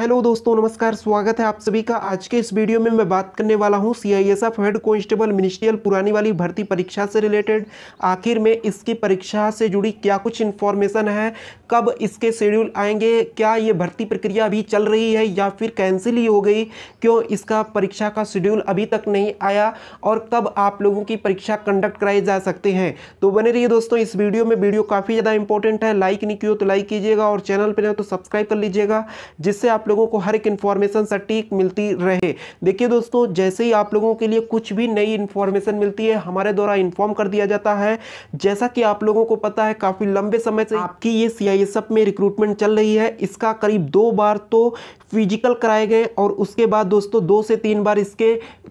hello दोस्तों नमस्कार स्वागत है आप सभी का आज के इस वीडियो में मैं बात करने वाला हूं सीआईएसएफ हेड कांस्टेबल मिनिस्ट्रियल पुरानी वाली भर्ती परीक्षा से रिलेटेड आखिर में इसकी परीक्षा से जुड़ी क्या कुछ इन्फॉर्मेशन है कब इसके शेड्यूल आएंगे क्या ये भर्ती प्रक्रिया अभी चल रही है या फिर कैंसिल ही हो गई क्यों इसका परीक्षा का शेड्यूल अभी तक नहीं आया और कब आप लोगों की परीक्षा कंडक्ट कराई जा सकते हैं तो बने रहिए दोस्तों इस वीडियो में वीडियो काफ़ी ज़्यादा इंपॉर्टेंट है लाइक नहीं किया तो लाइक कीजिएगा और चैनल पर ना तो सब्सक्राइब कर लीजिएगा जिससे आप लोगों को हर एक इन्फॉर्मेशन सटीक मिलती रहे देखिए दोस्तों जैसे ही आप लोगों के लिए कुछ भी नई इन्फॉर्मेशन मिलती है हमारे द्वारा इन्फॉर्म कर दिया जाता है जैसा कि आप लोगों को पता है काफ़ी लंबे समय से आपकी ये सी में रिक्रूटमेंट चल रही है इसका करीब दो बार तो फिजिकल कराए गए और उसके बाद दोस्तों दो से तीन बार इसके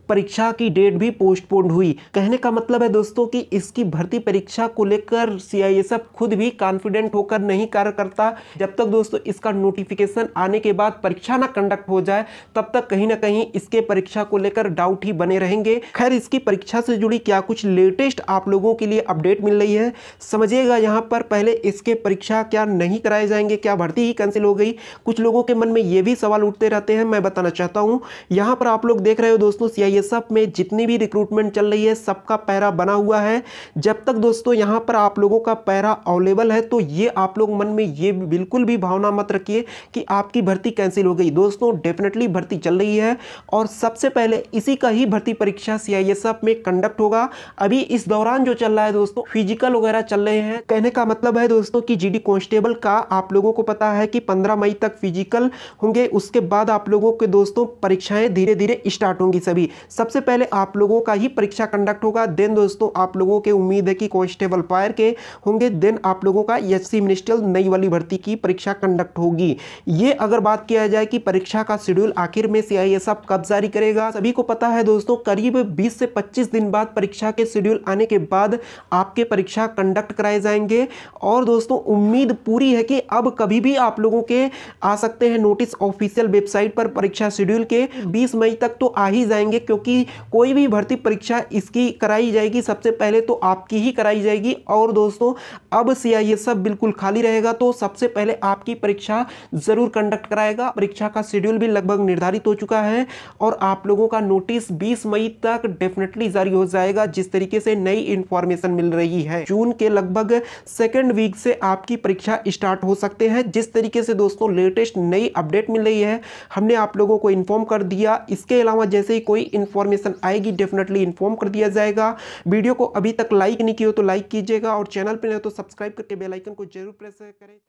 परीक्षा की डेट भी पोस्टपोन हुई कहने का मतलब है दोस्तों कि इसकी भर्ती परीक्षा को लेकर सी खुद भी कॉन्फिडेंट होकर नहीं कार्य करता जब तक दोस्तों इसका नोटिफिकेशन आने के बाद परीक्षा ना कंडक्ट हो जाए तब तक कहीं ना कहीं इसके परीक्षा को लेकर डाउट ही बने रहेंगे खैर इसकी परीक्षा से जुड़ी क्या कुछ लेटेस्ट आप लोगों के लिए अपडेट मिल रही है समझिएगा यहाँ पर पहले इसके परीक्षा क्या नहीं कराए जाएंगे क्या भर्ती ही कैंसिल हो गई कुछ लोगों के मन में ये भी सवाल उठते रहते हैं मैं बताना चाहता हूँ यहाँ पर आप लोग देख रहे हो दोस्तों सी में जितनी भी रिक्रूटमेंट चल रही है सबका पैरा बना हुआ है जब तक दोस्तों यहाँ पर आप लोगों का पैरा अवेलेबल है तो ये आप लोग मन में ये बिल्कुल भी भावना मत रखिए कि आपकी भर्ती कैंसिल हो गई दोस्तों डेफिनेटली भर्ती चल रही है और सबसे पहले इसी का ही भर्ती परीक्षा सीआईएसएफ में कंडक्ट होगा अभी इस दौरान जो चल रहा है दोस्तों फिजिकल वगैरह चल रहे हैं कहने का मतलब है दोस्तों कि जीडी कांस्टेबल का आप लोगों को पता है कि 15 मई तक फिजिकल होंगे उसके बाद आप लोगों के दोस्तों परीक्षाएं धीरे धीरे स्टार्ट होंगी सभी सबसे पहले आप लोगों का ही परीक्षा कंडक्ट होगा देन दोस्तों आप लोगों के उम्मीद है कि कॉन्स्टेबल फायर के होंगे देन आप लोगों का एस सी मिनिस्ट्रियल नई वाली भर्ती की परीक्षा कंडक्ट होगी ये अगर बात किया किया जाए कि परीक्षा का शेड्यूल आखिर में सीआईएसएफ कब जारी करेगा सभी को पता है दोस्तों करीब 20 से 25 दिन बाद परीक्षा के शेड्यूल आने के बाद आपके परीक्षा कंडक्ट कराए जाएंगे और दोस्तों उम्मीद पूरी है कि अब कभी भी आप लोगों के आ सकते हैं नोटिस ऑफिशियल वेबसाइट पर परीक्षा शेड्यूल के बीस मई तक तो आ ही जाएंगे क्योंकि कोई भी भर्ती परीक्षा इसकी कराई जाएगी सबसे पहले तो आपकी ही कराई जाएगी और दोस्तों अब सी बिल्कुल खाली रहेगा तो सबसे पहले आपकी परीक्षा ज़रूर कंडक्ट कराएगा का परीक्षा का शेड्यूल भी लगभग निर्धारित हो चुका है और आप लोगों का नोटिस 20 मई तक डेफिनेटली जारी हो जाएगा जिस तरीके से नई इंफॉर्मेशन मिल रही है जून के लगभग सेकेंड वीक से आपकी परीक्षा स्टार्ट हो सकते हैं जिस तरीके से दोस्तों लेटेस्ट नई अपडेट मिल रही है हमने आप लोगों को इन्फॉर्म कर दिया इसके अलावा जैसे ही कोई इन्फॉर्मेशन आएगी डेफिनेटली इन्फॉर्म कर दिया जाएगा वीडियो को अभी तक लाइक नहीं किया तो लाइक कीजिएगा और चैनल पर नहीं तो सब्सक्राइब करके बेलाइकन को जरूर प्रेस करें